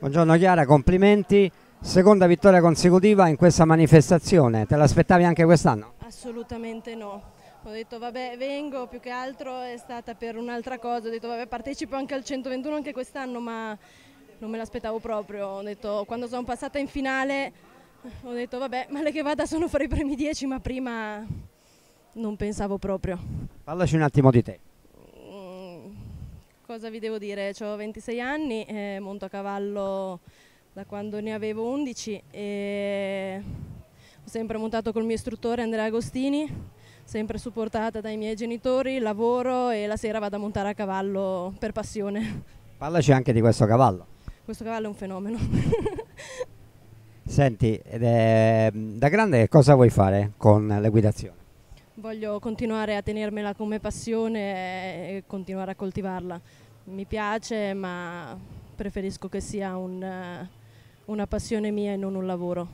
Buongiorno Chiara, complimenti. Seconda vittoria consecutiva in questa manifestazione, te l'aspettavi anche quest'anno? Assolutamente no. Ho detto vabbè vengo, più che altro è stata per un'altra cosa, ho detto vabbè partecipo anche al 121 anche quest'anno ma non me l'aspettavo proprio, ho detto quando sono passata in finale ho detto vabbè male che vada sono fra i primi dieci, ma prima non pensavo proprio. Parlaci un attimo di te cosa vi devo dire? ho 26 anni, eh, monto a cavallo da quando ne avevo 11 e ho sempre montato col mio istruttore Andrea Agostini, sempre supportata dai miei genitori, lavoro e la sera vado a montare a cavallo per passione. Parlaci anche di questo cavallo. Questo cavallo è un fenomeno. Senti, eh, da grande cosa vuoi fare con le guidazioni? Voglio continuare a tenermela come passione e continuare a coltivarla. Mi piace, ma preferisco che sia un, una passione mia e non un lavoro.